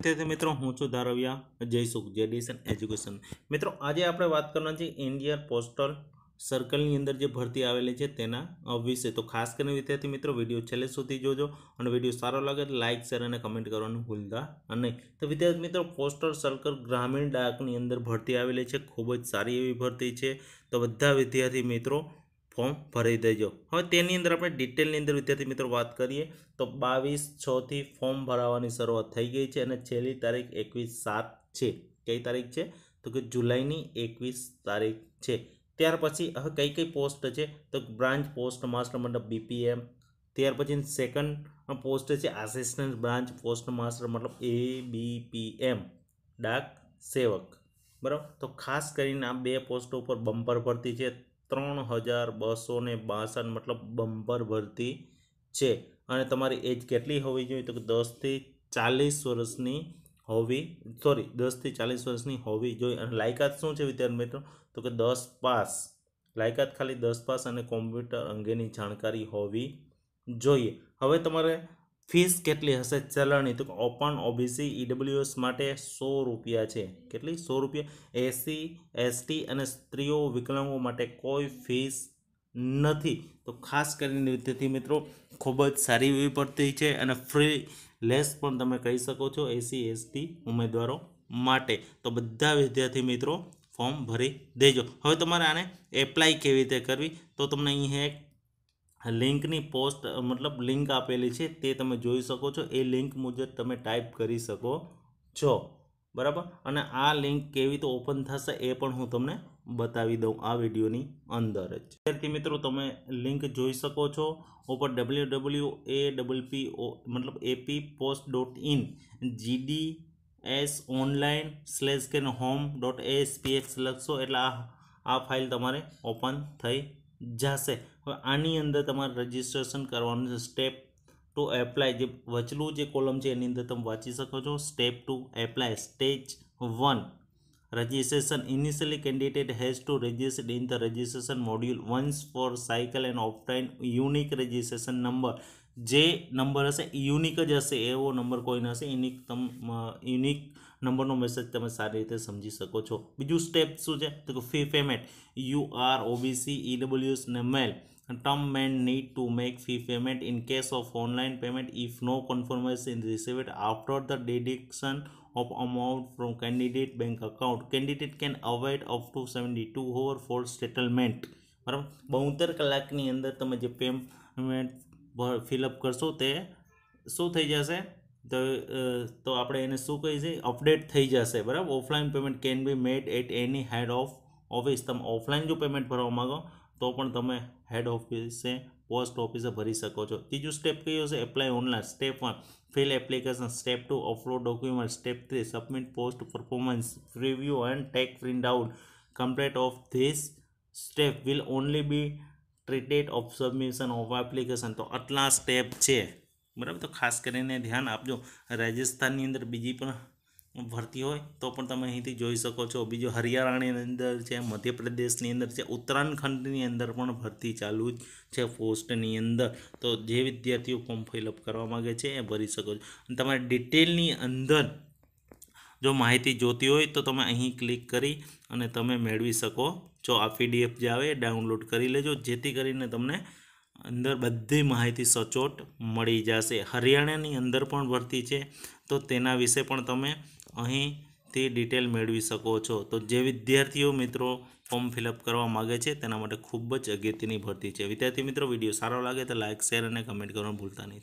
વિદ્યાર્થી મિત્રો હું છું ધારવિયા જયસુખ જેડીએસન એજ્યુકેશન મિત્રો આજે આપણે વાત કરવાના છે ઇન્ડિયન પોસ્ટલ સર્કલની અંદર જે ભરતી આવેલી છે તેના વિશે તો ખાસ કરીને વિદ્યાર્થી મિત્રો વિડીયો છેલ્લે સુધી જોજો અને વિડીયો સારો લાગે તો લાઇક શેર અને કમેન્ટ કરવાનું ભૂલતા નહીં તો વિદ્યાર્થી મિત્રો પોસ્ટલ સર્કલ ગ્રામીણ ડાકની અંદર ભરતી આવેલી છે ખૂબ જ સારી એવી ભરતી છે તો બધા વિદ્યાર્થી મિત્રો ફોર્મ ભરી દેજો હવે તેની અંદર આપણે ડિટેલની અંદર વિદ્યાર્થી મિત્રો વાત કરીએ તો બાવીસ છથી ફોર્મ ભરાવાની શરૂઆત થઈ ગઈ છે અને છેલ્લી તારીખ એકવીસ સાત છે કઈ તારીખ છે તો કે જુલાઈની એકવીસ તારીખ છે ત્યાર પછી હવે કઈ કઈ પોસ્ટ છે તો બ્રાન્ચ પોસ્ટ માસ્ટર મતલબ બીપીએમ ત્યાર પછી સેકન્ડ પોસ્ટ છે આસિસ્ટન્ટ બ્રાન્ચ પોસ્ટ માસ્ટર મતલબ એ બીપીએમ ડાક સેવક બરાબર તો ખાસ કરીને આ બે પોસ્ટ ઉપર બમ્પર ભરતી છે ત્રણ હજાર બસો ને બાસઠ મતલબ બમ્પર ભરતી છે અને તમારી એજ કેટલી હોવી જોઈએ તો કે દસથી ચાલીસ વર્ષની હોવી સોરી દસથી ચાલીસ વર્ષની હોવી જોઈએ અને લાયકાત શું છે વિદ્યાર્થી મિત્રો તો કે દસ પાસ લાયકાત ખાલી દસ પાસ અને કોમ્પ્યુટર અંગેની જાણકારી હોવી જોઈએ હવે તમારે ફીસ કેટલી હશે ચલણની તો ઓપન ઓબીસી ઈડબ્લ્યુએસ માટે સો રૂપિયા છે કેટલી સો રૂપિયા એસી એસટી અને સ્ત્રીઓ વિકલાંગો માટે કોઈ ફીસ નથી તો ખાસ કરીને વિદ્યાર્થી મિત્રો ખૂબ જ સારી એવી પડતી છે અને ફ્રી લેસ પણ તમે કહી શકો છો એસી એસટી ઉમેદવારો માટે તો બધા વિદ્યાર્થી મિત્રો ફોર્મ ભરી દેજો હવે તમારે આને એપ્લાય કેવી રીતે કરવી તો તમને અહીંયા એક લિંકની પોસ્ટ મતલબ લિંક આપેલી છે તે તમે જોઈ શકો છો એ લિંક મુજબ તમે ટાઈપ કરી શકો છો બરાબર અને આ લિંક કેવી રીતે ઓપન થશે એ પણ હું તમને બતાવી દઉં આ વિડીયોની અંદર જ વિદ્યાર્થી મિત્રો તમે લિંક જોઈ શકો છો ઉપર ડબલ્યુ ડબલ્યુ એ ડબલ પી મતલબ AP post dot in GDS online slash can home dot ASPX લખશો એટલે આ આ ફાઇલ તમારે ઓપન થઈ જશે આની અંદર તમારે રજિસ્ટ્રેશન કરવાનું છે સ્ટેપ ટુ એપ્લાય જે વચલું જે કોલમ છે એની અંદર તમે વાંચી શકો છો step to apply stage one registration initially candidate has to registered in the registration module once for cycle and obtain unique registration number જે નંબર હશે યુનિક જ હશે એવો નંબર કોઈ ન હશે યુનિક તમ યુનિક નંબરનો મેસેજ તમે સારી રીતે સમજી શકો છો બીજું સ્ટેપ શું છે તો કે ફી પેમેન્ટ યુ આર ઓબીસી ઈડબ્લ્યુએસ ને male term man need to make fee payment in case of online payment if no confirmation in received after the deduction of amount from candidate bank account candidate can can avoid to seventy two hour for settlement બરાબર બહોતેર કલાકની અંદર તમે જે payment fill up કરશો તે શું થઈ જશે તો તો આપણે એને શું કહી છે અપડેટ થઈ જશે બરાબર offline payment can be made at any head of office તમે ઓફલાઈન જો પેમેન્ટ ભરવા માગો તો પણ તમે હેડ ઓફિસે પોસ્ટ ઓફિસે ભરી શકો છો ત્રીજું સ્ટેપ કયું છે apply online step one fill application step two upload document step three submit post performance review and take print out complete of this step will only be treated of submission of application તો આટલા step છે બરાબર તો ખાસ કરીને ધ્યાન આપજો રાજસ્થાનની અંદર બીજી પણ ભરતી હોય તો પણ તમે અહીંથી જોઈ શકો છો બીજું હરિયાણાની અંદર છે મધ્યપ્રદેશની અંદર છે ઉત્તરાખંડની અંદર પણ ભરતી ચાલુ જ છે પોસ્ટની અંદર તો જે વિદ્યાર્થીઓ ફોર્મ ફિલઅપ કરવા માગે છે એ ભરી શકો છો તમે ડિટેલની અંદર જો માહિતી જોતી હોય તો તમે અહીં ક્લિક કરી અને તમે મેળવી શકો છો આ પીડીએફ જે આવે ડાઉનલોડ કરી લેજો જેથી કરીને તમને અંદર બધી માહિતી સચોટ મળી જશે હરિયાણાની અંદર પણ ભરતી છે તો તેના વિશે પણ તમે અહીંથી ડિટેલ મેળવી શકો છો તો જે વિદ્યાર્થીઓ મિત્રો ફોર્મ ફિલઅપ કરવા માગે છે તેના માટે ખૂબ જ અગત્યની ભરતી છે વિદ્યાર્થી મિત્રો વિડીયો સારો લાગે તો લાઇક શેર અને કમેન્ટ કરવાનું ભૂલતા નહીં